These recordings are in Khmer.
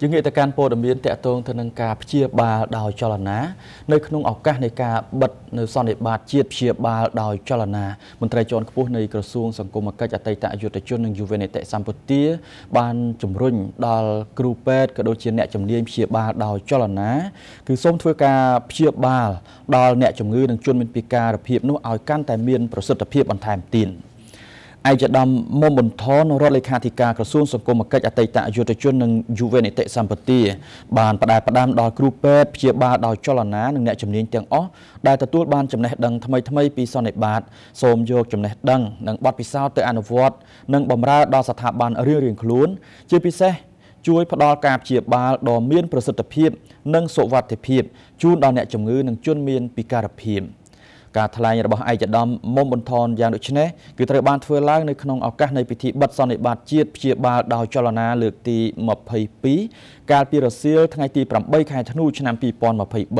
យើងងាកទៅកាន់ព័ត៌មានតកតងទៅនឹងការព្យាបាលដោយចលនានៅក្នុងឱកាសនៃការបិទនៅសន្និបាតជាតិព្យាបាលដោយចលនាមន្ត្រីជាន់ខ្ពស់នៃក្រសួងសង្គមគិច្ចអតីតយុទ្ធជននិងយុវនីតិសម្បទាបានជំរុញដល់គ្រូពេទ្យក៏ដូចជាអ្នកជំនាញព្យាបាលដោយចលនាគឺសូមធ្វើការព្យាបាលដល់អ្នកជំងឺនិងជនមានពិការភាពនោះឲ្យកាន់តែមានប្រសិទ្ធភាពបន្ថែមទៀត។ឯកឧត្តមមុំបន្ថនរដ្ឋលេខាធិការក្រសួងសង្គមគិច្ចអតីតយុទ្ធជននិងយុវនីតិសម្បទាបានផ្ដែផ្ដាំដល់គ្រូពេទ្យព្យាបាលដោយចលនានិងអ្នកជំនាញទាំងអស់ដែលទទួលបានចំណេះដឹងថ្មីថ្មីពីសន្និបាតសូមយកចំណេះដឹងនិងបទពិសោធន៍ទៅអនុវត្តនិងបម្រើដល់ស្ថាប័នរៀងរៀងខ្លួនជាពិសេសជួយផ្ដល់ការព្យាបាលដ៏មានប្រសិទ្ធភាពនិងសុវត្ថិភាពជូនដល់អ្នកជំងឺនិងជនមានពិការភាព។ការថ្លែងរបស់ឯកឧត្តមមុំបន្ថនយ៉ាងដូចនេះគឺត្រូវបានធ្វើឡើង នៅក្នុងឱកាសនៃពិធីបិទសន្និបាតជាតិព្យាបាលដោយចលនាលើកទី22កាលពីរសៀលថ្ងៃទី8ខែធ្នូឆ្នាំ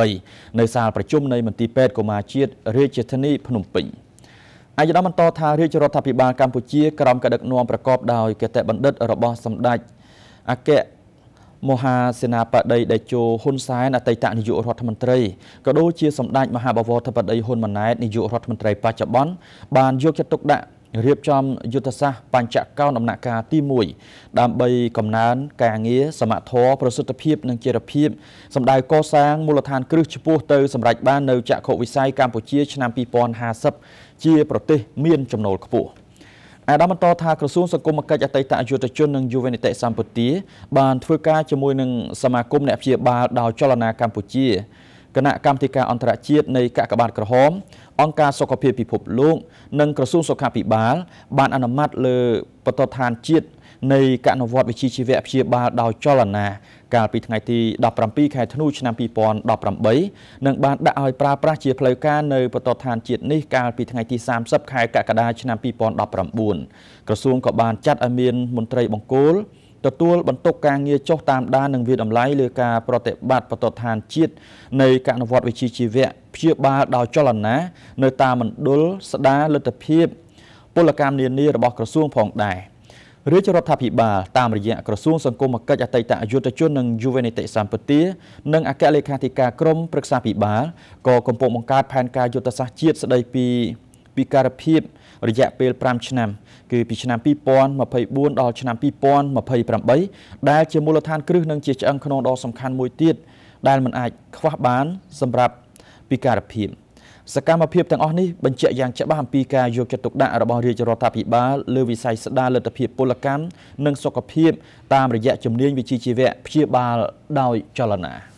2023នៅសាលប្រជុំនៃមន្ទីរពេទ្យកុមារជាតិរាជធានីភ្នំពេញ។អាយដាមបន្តថារាជរដ្ឋាភិបាលកម្ពុជាក្រោមការដឹកនាំប្រកបដោយគតិបណ្ឌិតរបស់សម្ដេចអគ្គមហាសេនាបតីតេជោហ៊ុនសែនអតីតនាយករដ្ឋមន្ត្រីក៏ដូចជា សម្ដេចមហាបវរធិបតីហ៊ុនម៉ាណែតនាយករដ្ឋមន្ត្រីបច្ចុប្បន្នបានយកចិត្តទុកដាក់រៀបចំយុទ្ធសាស្ត្របញ្ចកោណដំណាក់កាលទី1ដើម្បីកំណើនការងារសមត្ថភាពប្រសិទ្ធភាពនិងចីរភាពសម្ដៅកសាងមូលដ្ឋានគ្រឹះចំពោះទៅសម្រេចបាននៅចក្ខុវិស័យកម្ពុជាឆ្នាំ2050ជាប្រទេសមានចំណូលខ្ពស់។អាដាមបន្តថាក្រសួងសង្គមគិច្ចអតីតយុទ្ធជននិងយុវនីតិសម្បទាបានធ្វើការជាមួយនឹងសមាគមអ្នកព្យាបាលដោយចលនាកម្ពុជាគណៈកម្មាធិការអន្តរជាតិនៃកាកបាទក្រហមអង្គការសុខភាពពិភពលោកនិងក្រសួងសុខាភិបាលបានអនុម័តលើបទដ្ឋានជាតិនៃកណវត្តវិជ្ជាជីវៈព្យាបាលដោយចលនាកាលពីថ្ងៃទី17ខែធ្នូឆ្នាំ2018និងបានដាក់ឲ្យប្រើប្រាស់ជាផ្លូវការនៅបទដ្ឋានជាតិនេះកាលពីថ្ងៃទី30ខែកក្កដាឆ្នាំ2019ក្រសួងក៏បានចាត់ឲ្យមានមន្ត្រីបង្គោលទទួលបន្ទុកការងារចុះតាមដាននិងវិតម្លៃលើការប្រតិបត្តិបទដ្ឋានជាតិនៃកណវត្តវិជ្ជាជីវៈព្យាបាលដោយចលនានៅតាមមណ្ឌលស្ដារលទ្ធភាពពលកម្មនានារបស់ក្រសួងផងដែរ។រាជរដ្ឋាភិបាលតាមរយៈក្រសួងសង្គមគិច្ចអតីតអយុធជននិងយុវនីតិសម្បទានិងអគ្គលេខាធិការក្រមប្រឹក្សាភិបាលក៏កំពុងបង្កើតផែនការយុទ្ធសាស្ត្រជាតិស្តីពីពីការភាពរយៈពេល5ឆ្នាំ គឺពីឆ្នាំ2024ដល់ឆ្នាំ2028ដែលជាមូលដ្ឋានគ្រឹះនិងជាឆ្អឹងខ្នងដ៏សំខាន់មួយទៀតដែលមិនអាច ខ្វះបានសម្រាប់ពីការភាព។សកម្មភាពទាំងអស់នេះបញ្ជាក់យ៉ាងច្បាស់អំពីការយកចិត្តទុកដាក់របស់រាជរដ្ឋាភិបាលលើវិស័យស្ដារលទ្ធភាពពលកម្មនិងសុខភាពតាមរយៈជំនាញវិជ្ជាជីវៈព្យាបាលដោយចលនា។